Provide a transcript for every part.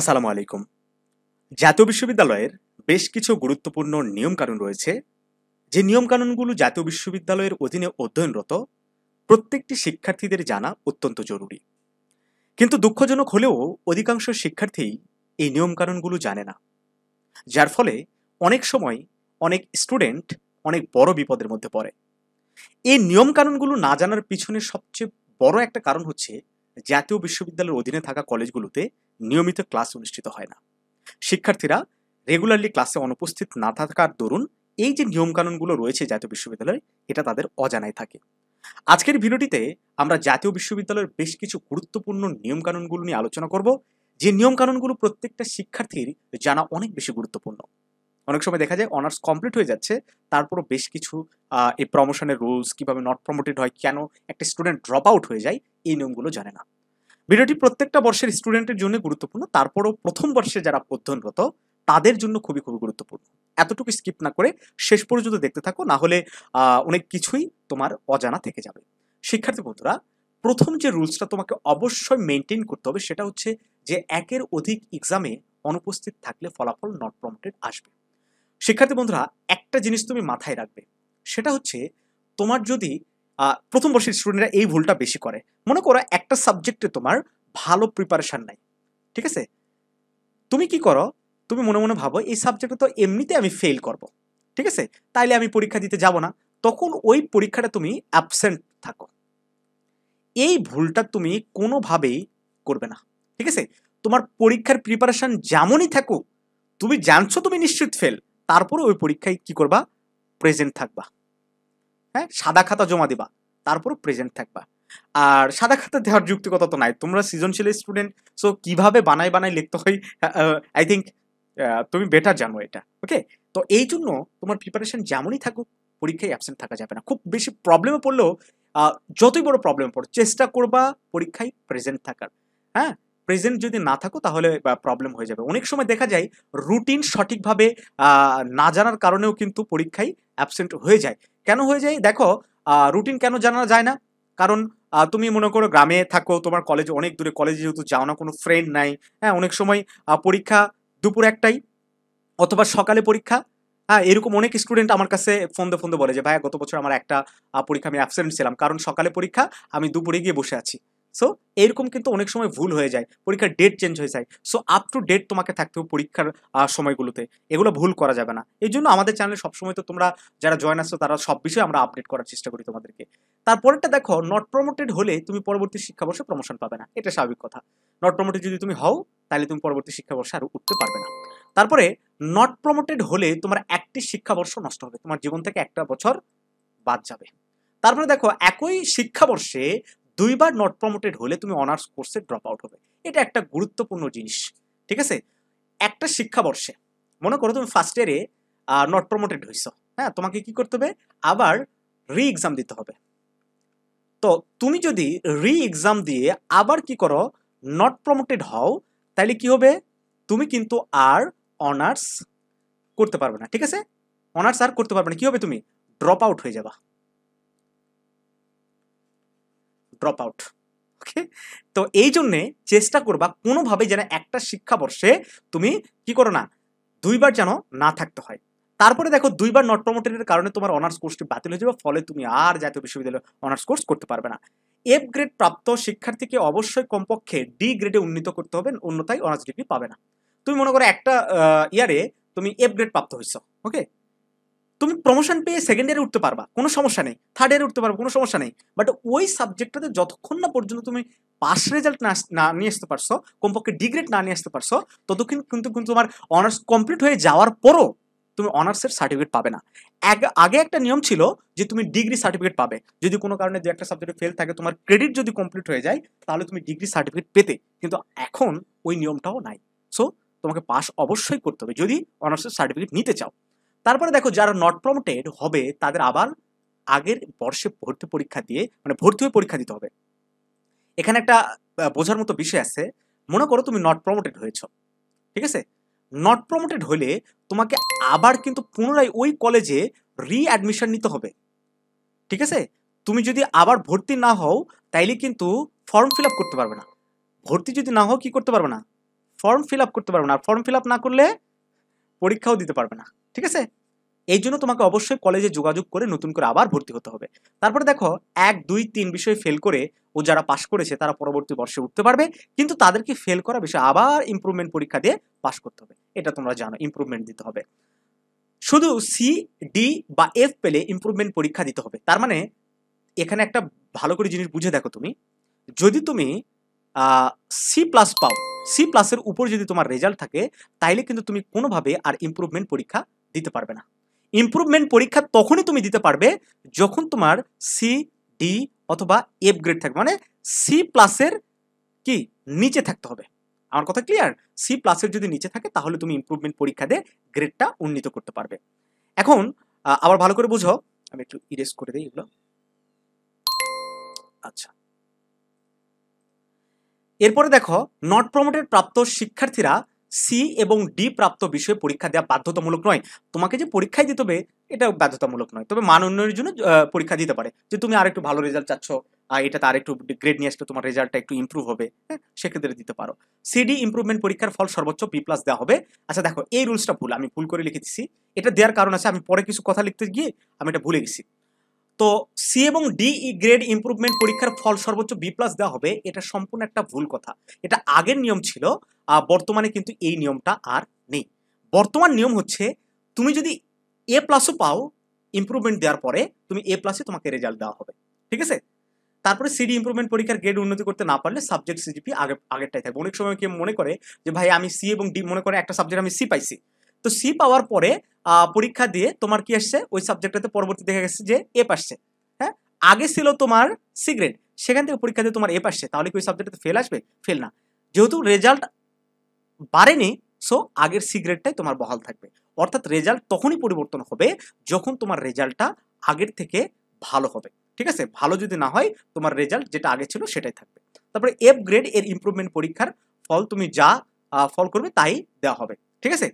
আসসালামু আলাইকুম জাতীয় বিশ্ববিদ্যালয়ের বেশ কিছু গুরুত্বপূর্ণ নিয়মকানুন রয়েছে যে নিয়মকানুনগুলো জাতীয় বিশ্ববিদ্যালয়ের অধীনে অধ্যয়নরত প্রত্যেকটি শিক্ষার্থীদের জানা অত্যন্ত জরুরি কিন্তু দুঃখজনক হলেও অধিকাংশ শিক্ষার্থী এই নিয়মকানুনগুলো জানে না যার ফলে অনেক সময় অনেক স্টুডেন্ট অনেক বড় বিপদের মধ্যে পড়ে এই নিয়মকানুনগুলো না জানার পিছনে সবচেয়ে বড় একটা কারণ হচ্ছে জাতীয় বিশ্ববিদ্যালয়ের অধীনে থাকা কলেজগুলোতে নিয়মিত ক্লাস অনুষ্ঠিত হয় না শিক্ষার্থীরা রেগুলারলি ক্লাসে অনুপস্থিত না থাকার দরুন এই যে নিয়মকানুনগুলো রয়েছে জাতীয় বিশ্ববিদ্যালয়ে এটা তাদের অজানায় থাকে আজকের ভিডিওটিতে আমরা জাতীয় বিশ্ববিদ্যালয়ের বেশ কিছু গুরুত্বপূর্ণ নিয়মকানুনগুলো নিয়ে আলোচনা করব যে নিয়মকানুনগুলো প্রত্যেকটা শিক্ষার্থীর জানা অনেক বেশি গুরুত্বপূর্ণ অনেক সময় দেখা যায় অনার্স কমপ্লিট হয়ে যাচ্ছে তারপরও বেশ কিছু এই প্রমোশনের রুলস কীভাবে নট প্রমোটেড হয় কেন একটা স্টুডেন্ট ড্রপ আউট হয়ে যায় এই নিয়মগুলো জানে না ভিডিওটি প্রত্যেকটা বর্ষের স্টুডেন্টের জন্য গুরুত্বপূর্ণ তারপরও প্রথম বর্ষে যারা অধ্যয়নরত তাদের জন্য খুবই খুবই গুরুত্বপূর্ণ এতটুকু স্কিপ না করে শেষ পর্যন্ত দেখতে থাকো না হলে অনেক কিছুই তোমার অজানা থেকে যাবে শিক্ষার্থী বন্ধুরা প্রথম যে রুলসটা তোমাকে অবশ্যই মেনটেন করতে হবে সেটা হচ্ছে যে একের অধিক এক্সামে অনুপস্থিত থাকলে ফলাফল নট প্রমোটেড আসবে শিক্ষার্থী বন্ধুরা একটা জিনিস তুমি মাথায় রাখবে সেটা হচ্ছে তোমার যদি প্রথম বর্ষের স্টুডেন্টরা এই ভুলটা বেশি করে মনে করো একটা সাবজেক্টে তোমার ভালো প্রিপারেশান নাই ঠিক আছে তুমি কি করো তুমি মনে মনে ভাবো এই সাবজেক্টে তো এমনিতে আমি ফেল করব ঠিক আছে তাইলে আমি পরীক্ষা দিতে যাব না তখন ওই পরীক্ষাটা তুমি অ্যাবসেন্ট থাকো এই ভুলটা তুমি কোনোভাবেই করবে না ঠিক আছে তোমার পরীক্ষার প্রিপারেশান যেমনই থাকুক তুমি জানছো তুমি নিশ্চিত ফেল তারপরে ওই পরীক্ষায় কি করবা প্রেজেন্ট থাকবা হ্যাঁ সাদা খাতা জমা দিবা তারপর প্রেজেন্ট থাকবা আর সাদা খাতা দেওয়ার যুক্তিকতা তো নাই তোমরা সৃজনশীল স্টুডেন্ট সো কিভাবে বানাই বানাই লিখতে হয় আই থিঙ্ক তুমি বেটার জানো এটা ওকে তো এই জন্য তোমার প্রিপারেশন যেমনই থাকুক পরীক্ষায় অ্যাবসেন্ট থাকা যাবে না খুব বেশি প্রবলেমে পড়লেও যতই বড় প্রবলেম পড়ো চেষ্টা করবা পরীক্ষায় প্রেজেন্ট থাকার হ্যাঁ প্রেজেন্ট যদি না থাকো তাহলে প্রবলেম হয়ে যাবে অনেক সময় দেখা যায় রুটিন সঠিকভাবে না জানার কারণেও কিন্তু পরীক্ষায় অ্যাবসেন্ট হয়ে যায় কেন হয়ে যায় দেখো রুটিন কেন জানা যায় না কারণ তুমি মনে করো গ্রামে থাকো তোমার কলেজ অনেক দূরে কলেজে যেহেতু যাও না কোনো ফ্রেন্ড নাই হ্যাঁ অনেক সময় পরীক্ষা দুপুর একটাই অথবা সকালে পরীক্ষা হ্যাঁ এরকম অনেক স্টুডেন্ট আমার কাছে ফোন দিয়ে ফোন বলে যে ভাইয়া গত বছর আমার একটা পরীক্ষা আমি অ্যাবসেন্ট ছিলাম কারণ সকালে পরীক্ষা আমি দুপুরে গিয়ে বসে আছি সো এরকম কিন্তু অনেক সময় ভুল হয়ে যায় পরীক্ষার ডেট চেঞ্জ হয়ে যায় সো আপ টু ডেট তোমাকে থাকতে হবে পরীক্ষার সময়গুলোতে এগুলো ভুল করা যাবে না এই জন্য আমাদের চ্যানেলে সবসময় তো তোমরা যারা জয়েন আসছো তারা সব বিষয়ে আমরা আপডেট করার চেষ্টা করি তোমাদেরকে তারপরেটা দেখো নট প্রমোটেড হলে তুমি পরবর্তী শিক্ষাবর্ষে প্রমোশন পাবে না এটা স্বাভাবিক কথা নট প্রমোটেড যদি তুমি হও তাহলে তুমি পরবর্তী শিক্ষাবর্ষে আরও উঠতে পারবে না তারপরে নট প্রমোটেড হলে তোমার একটি শিক্ষাবর্ষ নষ্ট হবে তোমার জীবন থেকে একটা বছর বাদ যাবে তারপরে দেখো একই শিক্ষাবর্ষে দুইবার নট প্রমোটেড হলে তুমি অনার্স কোর্সে ড্রপ আউট হবে এটা একটা গুরুত্বপূর্ণ জিনিস ঠিক আছে একটা শিক্ষাবর্ষে মনে করো তুমি ফার্স্ট ইয়ারে নট প্রমোটেড হয়েছ হ্যাঁ তোমাকে কি করতে হবে আবার রি এক্সাম দিতে হবে তো তুমি যদি রি এক্সাম দিয়ে আবার কি করো নট প্রমোটেড হও তাহলে কি হবে তুমি কিন্তু আর অনার্স করতে পারবে না ঠিক আছে অনার্স আর করতে পারবে না কি হবে তুমি ড্রপ আউট হয়ে যাবা ড্রপ আউট ওকে তো এই জন্যে চেষ্টা করবা কোনোভাবে যেন একটা শিক্ষাবর্ষে তুমি কি করো না দুইবার যেন না থাকতে হয় তারপরে দেখো দুইবার নট প্রমোটেডের কারণে তোমার অনার্স কোর্সটি বাতিল হয়ে যাবে ফলে তুমি আর জাতীয় বিশ্ববিদ্যালয়ে অনার্স কোর্স করতে পারবে না এফ গ্রেড প্রাপ্ত শিক্ষার্থীকে অবশ্যই কমপক্ষে ডি গ্রেডে উন্নীত করতে হবে অন্যথায় অনার্স ডিগ্রি পাবে না তুমি মনে করো একটা ইয়ারে তুমি এফ গ্রেড প্রাপ্ত হয়েছ ওকে তুমি প্রমোশন পেয়ে সেকেন্ড ইয়ারে উঠতে পারবা কোনো সমস্যা নেই থার্ড ইয়ারে উঠতে পারবা কোনো সমস্যা নেই বাট ওই সাবজেক্টটাতে যতক্ষণ না পর্যন্ত তুমি পাস রেজাল্ট না নিয়ে আসতে পারছো কমপক্ষে ডিগ্রেড না নিয়ে আসতে পারছো ততক্ষণ কিন্তু কিন্তু তোমার অনার্স কমপ্লিট হয়ে যাওয়ার পরও তুমি অনার্সের সার্টিফিকেট পাবে না আগে একটা নিয়ম ছিল যে তুমি ডিগ্রি সার্টিফিকেট পাবে যদি কোনো কারণে দু একটা সাবজেক্টে ফেল থাকে তোমার ক্রেডিট যদি কমপ্লিট হয়ে যায় তাহলে তুমি ডিগ্রি সার্টিফিকেট পেতে কিন্তু এখন ওই নিয়মটাও নাই সো তোমাকে পাস অবশ্যই করতে হবে যদি অনার্সের সার্টিফিকেট নিতে চাও তারপরে দেখো যারা নট প্রমোটেড হবে তাদের আবার আগের বর্ষে ভর্তি পরীক্ষা দিয়ে মানে ভর্তি হয়ে পরীক্ষা দিতে হবে এখানে একটা বোঝার মতো বিষয় আছে মনে করো তুমি নট প্রমোটেড হয়েছ ঠিক আছে নট প্রমোটেড হলে তোমাকে আবার কিন্তু পুনরায় ওই কলেজে রিঅ্যাডমিশন নিতে হবে ঠিক আছে তুমি যদি আবার ভর্তি না হও তাইলে কিন্তু ফর্ম ফিল আপ করতে পারবে না ভর্তি যদি না হও কি করতে পারবে না ফর্ম ফিল আপ করতে পারবে না ফর্ম ফিল আপ না করলে পরীক্ষাও দিতে পারবে না ঠিক আছে এই জন্য তোমাকে অবশ্যই কলেজে যোগাযোগ করে নতুন করে আবার ভর্তি হতে হবে তারপরে দেখো এক দুই তিন বিষয় ফেল করে ও যারা পাশ করেছে তারা পরবর্তী বর্ষে উঠতে পারবে কিন্তু তাদেরকে ফেল করা বিষয়ে আবার ইম্প্রুভমেন্ট পরীক্ষা দিয়ে পাশ করতে হবে এটা তোমরা জানো ইম্প্রুভমেন্ট দিতে হবে শুধু সি ডি বা এফ পেলে ইম্প্রুভমেন্ট পরীক্ষা দিতে হবে তার মানে এখানে একটা ভালো করে জিনিস বুঝে দেখো তুমি যদি তুমি সি প্লাস পাও সি প্লাসের উপর যদি তোমার রেজাল্ট থাকে তাইলে কিন্তু তুমি কোনোভাবে আর ইম্প্রুভমেন্ট পরীক্ষা দিতে পারবে না ইম্প্রুভমেন্ট পরীক্ষা তখনই তুমি দিতে পারবে যখন তোমার সি ডি অথবা এফ গ্রেড থাকবে মানে সি প্লাসের কি নিচে থাকতে হবে আমার কথা ক্লিয়ার সি প্লাসের যদি নিচে থাকে তাহলে তুমি ইম্প্রুভমেন্ট পরীক্ষা দিয়ে গ্রেডটা উন্নীত করতে পারবে এখন আবার ভালো করে বুঝো আমি একটু ইরেজ করে দিই এগুলো আচ্ছা এরপরে দেখো নট প্রমোটেড প্রাপ্ত শিক্ষার্থীরা সি এবং ডি প্রাপ্ত বিষয়ে পরীক্ষা দেওয়া বাধ্যতামূলক নয় তোমাকে যে পরীক্ষায় দিতে হবে এটা বাধ্যতামূলক নয় তবে মান উন্নয়নের জন্য পরীক্ষা দিতে পারে যে তুমি আরেকটু ভালো রেজাল্ট চাচ্ছ আর এটাতে আরেকটু গ্রেড নিয়ে আসলে তোমার রেজাল্টটা একটু ইম্প্রুভ হবে হ্যাঁ সেক্ষেত্রে দিতে পারো সিডি ইম্প্রুভমেন্ট পরীক্ষার ফল সর্বোচ্চ বি প্লাস দেওয়া হবে আচ্ছা দেখো এই রুলসটা ভুল আমি ভুল করে লিখে দিছি এটা দেওয়ার কারণ আছে আমি পরে কিছু কথা লিখতে গিয়ে আমি এটা ভুলে গেছি তো সি এবং ডি ই গ্রেড ইম্প্রুভমেন্ট পরীক্ষার ফল সর্বোচ্চ বি প্লাস দেওয়া হবে এটা সম্পূর্ণ একটা ভুল কথা এটা আগের নিয়ম ছিল বর্তমানে কিন্তু এই নিয়মটা আর নেই বর্তমান নিয়ম হচ্ছে তুমি যদি এ প্লাসও পাও ইম্প্রুভমেন্ট দেওয়ার পরে তুমি এ প্লাসে তোমাকে রেজাল্ট দেওয়া হবে ঠিক আছে তারপরে সিডি ইম্প্রুভমেন্ট পরীক্ষার গ্রেড উন্নতি করতে না পারলে সাবজেক্ট সিজিপি আগে আগেরটাই থাকবে অনেক সময় কেউ মনে করে যে ভাই আমি সি এবং ডি মনে করে একটা সাবজেক্ট আমি সি পাইছি তো সি পাওয়ার পরে পরীক্ষা দিয়ে তোমার কি আসছে ওই সাবজেক্টটাতে পরবর্তী দেখা গেছে যে এ পাসছে হ্যাঁ আগে ছিল তোমার সিগ্রেট সেখান থেকে পরীক্ষা দিয়ে তোমার এ পাসছে তাহলে কি ওই সাবজেক্টটাতে ফেল আসবে ফেল না যেহেতু রেজাল্ট বাড়েনি সো আগের সিগ্রেটটাই তোমার বহাল থাকবে অর্থাৎ রেজাল্ট তখনই পরিবর্তন হবে যখন তোমার রেজাল্টটা আগের থেকে ভালো হবে ঠিক আছে ভালো যদি না হয় তোমার রেজাল্ট যেটা আগে ছিল সেটাই থাকবে তারপরে এফ গ্রেড এর ইম্প্রুভমেন্ট পরীক্ষার ফল তুমি যা ফল করবে তাই দেওয়া হবে ঠিক আছে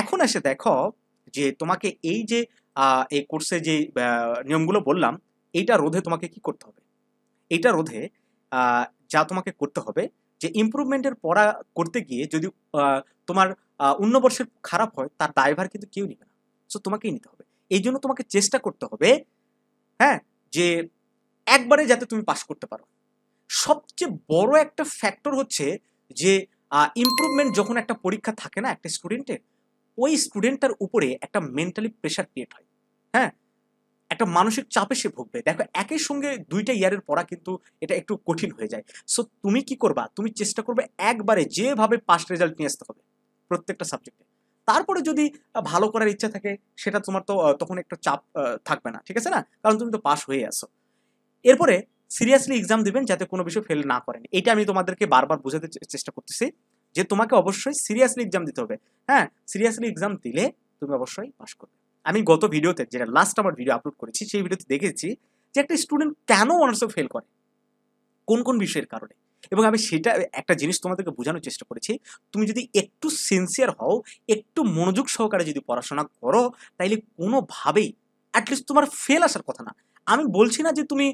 এখন এসে দেখো যে তোমাকে এই যে এই কোর্সে যে নিয়মগুলো বললাম এইটা রোধে তোমাকে কি করতে হবে এইটা রোধে যা তোমাকে করতে হবে যে ইম্প্রুভমেন্টের পড়া করতে গিয়ে যদি তোমার অন্য বর্ষের খারাপ হয় তার দায়ভার কিন্তু কেউ নিবে না সো তোমাকেই নিতে হবে এই জন্য তোমাকে চেষ্টা করতে হবে হ্যাঁ যে একবারে যাতে তুমি পাশ করতে পারো সবচেয়ে বড় একটা ফ্যাক্টর হচ্ছে যে ইম্প্রুভমেন্ট যখন একটা পরীক্ষা থাকে না একটা স্টুডেন্টের ওই স্টুডেন্টটার উপরে একটা মেন্টালি প্রেশার ক্রিয়েট হয় হ্যাঁ একটা মানসিক চাপে সে ভুগবে দেখো একই সঙ্গে দুইটা ইয়ারের পড়া কিন্তু এটা একটু কঠিন হয়ে যায় সো তুমি কি করবা তুমি চেষ্টা করবে একবারে যেভাবে পাস রেজাল্ট নিয়ে আসতে হবে প্রত্যেকটা সাবজেক্টে তারপরে যদি ভালো করার ইচ্ছা থাকে সেটা তোমার তো তখন একটা চাপ থাকবে না ঠিক আছে না কারণ তুমি তো পাস হয়ে আসো এরপরে সিরিয়াসলি এক্সাম দিবেন যাতে কোনো বিষয় ফেল না করেন এটা আমি তোমাদেরকে বারবার বোঝাতে চেষ্টা করতেছি যে তোমাকে অবশ্যই সিরিয়াসলি এক্সাম দিতে হবে হ্যাঁ সিরিয়াসলি এক্সাম দিলে তুমি অবশ্যই পাশ করবে আমি গত ভিডিওতে যেটা লাস্ট আমার ভিডিও আপলোড করেছি সেই ভিডিওতে দেখেছি যে একটা স্টুডেন্ট কেন অনার্সে ফেল করে কোন কোন বিষয়ের কারণে এবং আমি সেটা একটা জিনিস তোমাদেরকে বোঝানোর চেষ্টা করেছি তুমি যদি একটু সিনসিয়ার হও একটু মনোযোগ সহকারে যদি পড়াশোনা করো তাইলে কোনোভাবেই অ্যাটলিস্ট তোমার ফেল আসার কথা না আমি বলছি না যে তুমি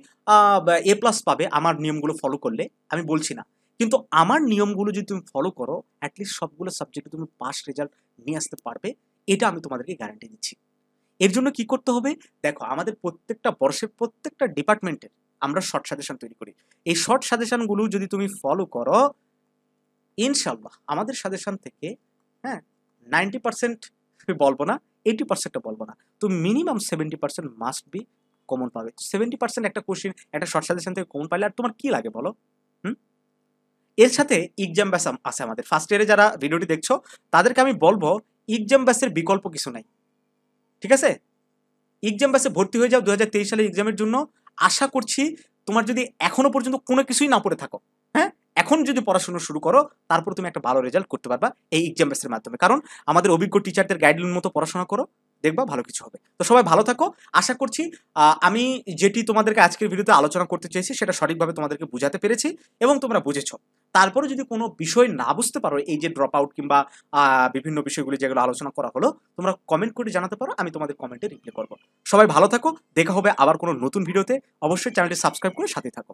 এ প্লাস পাবে আমার নিয়মগুলো ফলো করলে আমি বলছি না কিন্তু আমার নিয়মগুলো যদি তুমি ফলো করো অ্যাটলিস্ট সবগুলো সাবজেক্টে তুমি পাস রেজাল্ট নিয়ে আসতে পারবে এটা আমি তোমাদেরকে গ্যারান্টি দিচ্ছি এর জন্য কি করতে হবে দেখো আমাদের প্রত্যেকটা বর্ষের প্রত্যেকটা ডিপার্টমেন্টের আমরা শর্ট সাজেশন তৈরি করি এই শর্ট সাজেশনগুলো যদি তুমি ফলো করো ইনশাল্লাহ আমাদের সাজেশন থেকে হ্যাঁ নাইনটি পার্সেন্ট বলবো না এইটি পার্সেন্টটা বলবো না তো minimum seventy percent must be common পাবে সেভেন্টি পার্সেন্ট একটা কোশ্চেন একটা শর্ট সাজেশন থেকে কমন পাইলে আর তোমার কী লাগে বলো হুম এর সাথে এক্সাম ব্যাস আছে আমাদের ফার্স্ট ইয়ারে যারা ভিডিওটি দেখছো তাদেরকে আমি বলবো এক্সাম ব্যাসের বিকল্প কিছু নাই ঠিক আছে এক্সাম ব্যাসে ভর্তি হয়ে যাও দু সালে এক্সামের জন্য আশা করছি তোমার যদি এখনো পর্যন্ত কোনো কিছুই না পড়ে থাকো হ্যাঁ এখন যদি পড়াশোনা শুরু করো তারপর তুমি একটা ভালো রেজাল্ট করতে পারবা এই এক্সাম ব্যাসের মাধ্যমে কারণ আমাদের অভিজ্ঞ টিচারদের গাইডলাইন মতো পড়াশোনা করো দেখবা ভালো কিছু হবে তো সবাই ভালো থাকো আশা করছি আমি যেটি তোমাদেরকে আজকের ভিডিওতে আলোচনা করতে চেয়েছি সেটা সঠিকভাবে তোমাদেরকে বোঝাতে পেরেছি এবং তোমরা বুঝেছ তারপরে যদি কোনো বিষয় না বুঝতে পারো এই যে ড্রপ আউট কিংবা বিভিন্ন বিষয়গুলি যেগুলো আলোচনা করা হলো তোমরা কমেন্ট করে জানাতে পারো আমি তোমাদের কমেন্টে রিপ্লাই করবো সবাই ভালো থাকো দেখা হবে আবার কোনো নতুন ভিডিওতে অবশ্যই চ্যানেলটি সাবস্ক্রাইব করে সাথে থাকো